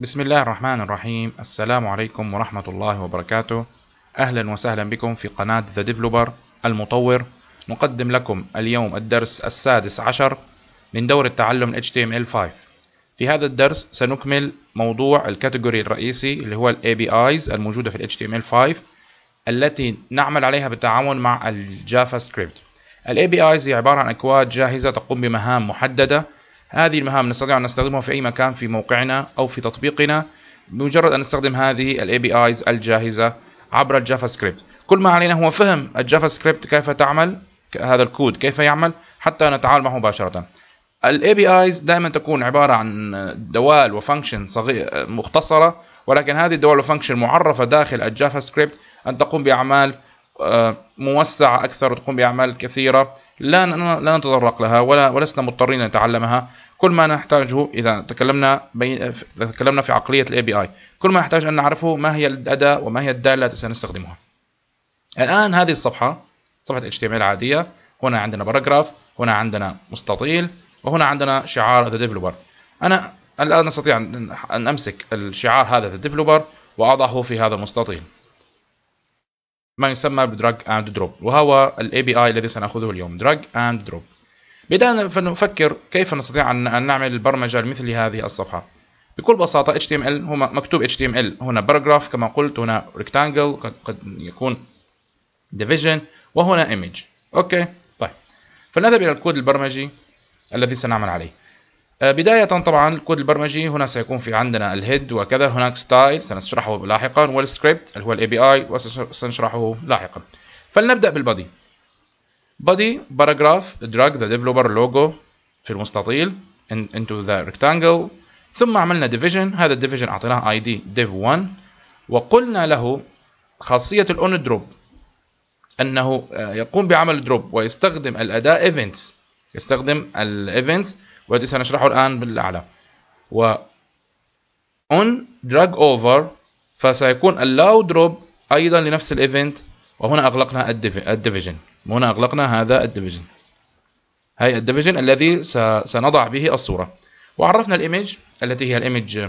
بسم الله الرحمن الرحيم السلام عليكم ورحمة الله وبركاته أهلا وسهلا بكم في قناة ذا ديفلوبر المطور نقدم لكم اليوم الدرس السادس عشر من دورة تعلم HTML5 في هذا الدرس سنكمل موضوع الكاتيجوري الرئيسي اللي هو ال APIs الموجودة في ال HTML5 التي نعمل عليها بالتعاون مع الجافا سكريبت ال APIs هي عبارة عن أكواد جاهزة تقوم بمهام محددة هذه المهام نستطيع أن نستخدمها في أي مكان في موقعنا أو في تطبيقنا بمجرد أن نستخدم هذه الاي بي ايز الجاهزة عبر الجافا سكريبت كل ما علينا هو فهم الجافا سكريبت كيف تعمل هذا الكود كيف يعمل حتى نتعامل معه مباشرة الاي بي ايز دائما تكون عبارة عن دوال وفانكشن صغيرة مختصرة ولكن هذه الدوال وفانكشن معرفة داخل الجافا سكريبت أن تقوم بأعمال آه، موسعة أكثر وتقوم بأعمال كثيرة لا لا نتطرق لها ولا ولسنا مضطرين نتعلمها كل ما نحتاجه اذا تكلمنا بي... تكلمنا في عقليه الاي بي اي كل ما نحتاج ان نعرفه ما هي الاداه وما هي الداله التي سنستخدمها الان هذه الصفحه صفحه تي ام ال العاديه هنا عندنا باراجراف هنا عندنا مستطيل وهنا عندنا شعار ذا ديفلوبر انا الان استطيع ان امسك الشعار هذا ذا ديفلوبر واضعه في هذا المستطيل ما يسمى بدراج اند دروب وهو الاي بي اي الذي سناخذه اليوم دراج اند دروب بدأنا فنفكر كيف نستطيع أن نعمل البرمجة لمثل هذه الصفحة بكل بساطة HTML هو مكتوب HTML هنا باراجراف كما قلت هنا rectangle قد يكون division وهنا image أوكي طيب فلنذهب إلى الكود البرمجي الذي سنعمل عليه آه، بداية طبعا الكود البرمجي هنا سيكون في عندنا الهيد وكذا هناك ستايل سنشرحه لاحقا والسكريبت اللي هو الاي بي اي وسنشرحه لاحقا فلنبدأ بالبادي body paragraph drag the developer logo في المستطيل into the rectangle ثم عملنا division هذا division اعطيناه id div 1 وقلنا له خاصيه الاون دروب انه آه، يقوم بعمل دروب ويستخدم الاداه events يستخدم الايفنتس والذي سنشرحه الان بالاعلى و on drag over فسيكون allow drop ايضا لنفس الايفنت وهنا أغلقنا الديفيجن وهنا أغلقنا هذا الديفيجن هاي الديفيجن الذي سنضع به الصورة وعرفنا الايمج التي هي الايمج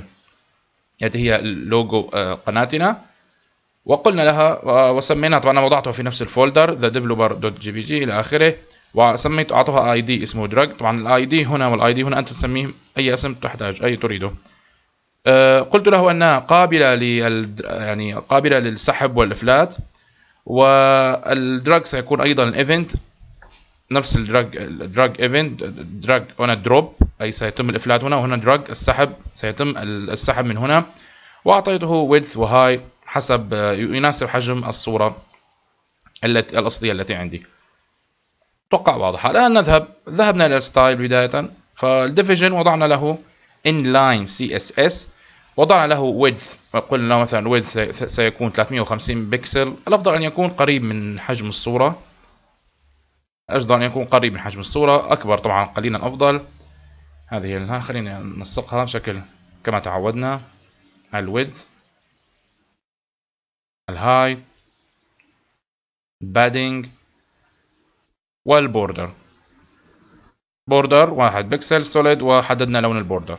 التي هي لوجو آه، قناتنا وقلنا لها وسمينا طبعا انا وضعته في نفس الفولدر ذا ديفلوبر دوت جي بي جي الى اخره وسميت اعطوها اي دي اسمه دراج طبعا الاي دي هنا والاي دي هنا انت تسميه اي اسم تحتاج اي تريده آه، قلت له انها قابله لل يعني قابله للسحب والافلات والدراج سيكون ايضا الايفنت نفس الدراج الدراج ايفنت دراج هنا دروب اي سيتم الافلات هنا وهنا دراج السحب سيتم السحب من هنا واعطيته ويدث وهاي حسب يناسب حجم الصوره التي الاصليه التي عندي اتوقع واضحه الان نذهب ذهبنا الى الستايل بدايه فالديفيجن وضعنا له inline css وضعنا له ويدث قلنا مثلا ويدث سيكون 350 بكسل الأفضل أن يكون قريب من حجم الصورة الأفضل أن يكون قريب من حجم الصورة أكبر طبعا قليلا أفضل هذه لها خلينا ننسقها بشكل كما تعودنا الويدث الهاي بادنج والبوردر بوردر واحد بكسل سوليد وحددنا لون البوردر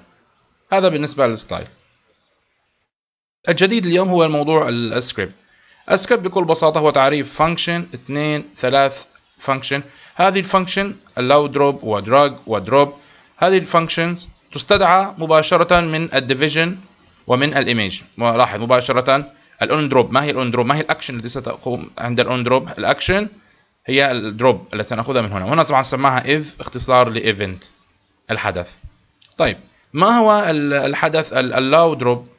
هذا بالنسبة للستايل الجديد اليوم هو الموضوع السكريبت السكريبت بكل بساطة هو تعريف function 2 3 function هذه الفانكشن allow drop و drag و drop هذه الفانكشنز تستدعى مباشرة من الديفيجن ومن الايميج ولاحظ مباشرة الاون دروب ما هي الاون دروب ما هي الاكشن التي ستقوم عند الاون دروب الاكشن هي الدروب التي سناخذها من هنا وهنا طبعا سماها if اختصار لايفنت الحدث طيب ما هو الحدث allow drop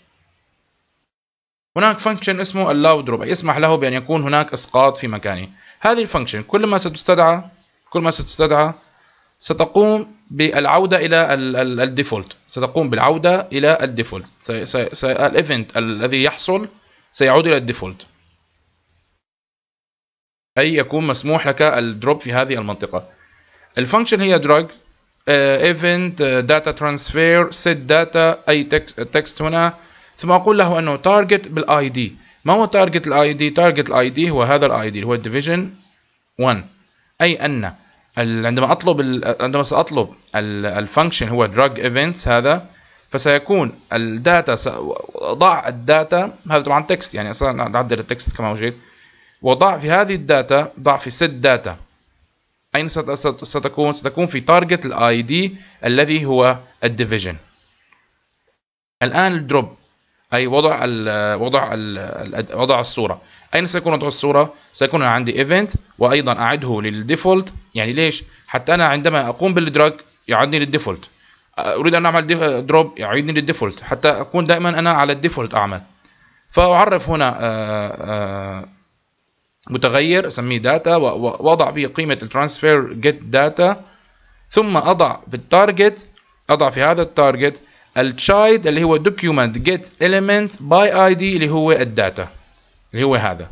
هناك فانكشن اسمه اللاو ربع يسمح له بأن يكون هناك إسقاط في مكانه هذه الفانكشن كل ما ستستدعى كل ما ستستدعى ستقوم بالعودة إلى الديفولت ستقوم بالعودة إلى الديفولت الايفنت الذي يحصل سيعود إلى الديفولت أي يكون مسموح لك الدروب في هذه المنطقة الفانكشن هي دراج ايفنت داتا ترانسفير سيت داتا أي تكست هنا ثم اقول له انه تارجت بالاي دي ما هو تارجت الاي دي تارجت الاي دي هو هذا الاي دي هو الديفيجن 1 اي ان عندما اطلب عندما ساطلب الفانكشن هو drug ايفنتس هذا فسيكون الداتا وضع الداتا هذا طبعا تكست يعني اصلا نعدل التكست كما وجدت وضع في هذه الداتا ضع في set داتا اين ستكون ستكون في تارجت الاي دي الذي هو الديفيجن الان الدروب أي وضع الـ وضع الـ وضع الصورة أين سيكون وضع الصورة؟ سيكون عندي ايفنت وأيضا أعده للديفولت يعني ليش؟ حتى أنا عندما أقوم بالدراج يعدني للديفولت أريد أن أعمل دروب يعيدني للديفولت حتى أكون دائما أنا على الديفولت أعمل فأعرف هنا متغير أسميه داتا وأضع به قيمة الترانسفير جيت داتا ثم أضع بالتارجت أضع في هذا التارجت التشايد اللي هو document get element by id اللي هو الداتا اللي هو هذا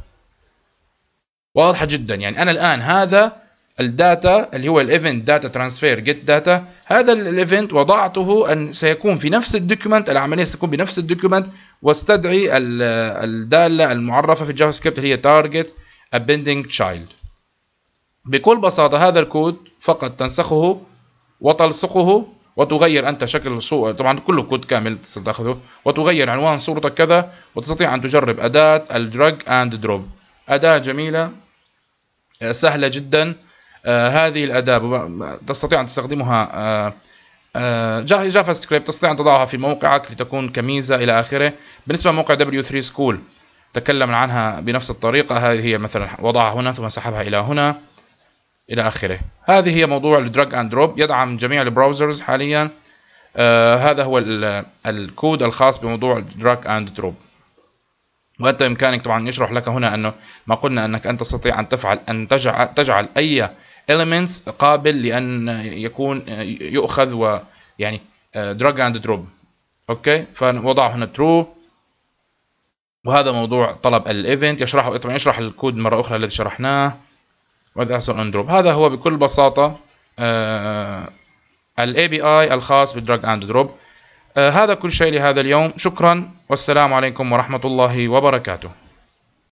واضحه جدا يعني انا الان هذا الداتا اللي هو الايفنت داتا ترانسفير جيت داتا هذا الايفنت وضعته ان سيكون في نفس document العمليه ستكون بنفس document واستدعي الداله المعرفه في الجافا سكريبت اللي هي تارجت appending تشايلد بكل بساطه هذا الكود فقط تنسخه وتلصقه وتغير أنت شكل صورة طبعا كله كود كامل تاخذه وتغير عنوان صورتك كذا وتستطيع أن تجرب أداة الدراج أند دروب أداة جميلة آه، سهلة جدا آه، هذه الأداة تستطيع أن تستخدمها آه، جافا سكريبت تستطيع أن تضعها في موقعك لتكون كميزة إلى آخره بالنسبة لموقع W3 سكول تكلم عنها بنفس الطريقة هذه هي مثلا وضعها هنا ثم سحبها إلى هنا إلى آخره هذه هي موضوع الدراج أند دروب يدعم جميع البراوزرز حاليا آه هذا هو الكود الخاص بموضوع الدراج أند دروب وأنت بإمكانك طبعا يشرح لك هنا أنه ما قلنا أنك أنت تستطيع أن تفعل أن تجعل, تجعل أي elements قابل لأن يكون يؤخذ و يعني دراج أند دروب أوكي فوضع هنا true وهذا موضوع طلب الايفنت يشرح طبعا يشرح الكود مره اخرى الذي شرحناه وداسون اندروب هذا هو بكل بساطة الاي بي اي الخاص بالدراج اند دروب آه، هذا كل شيء لهذا اليوم شكرا والسلام عليكم ورحمة الله وبركاته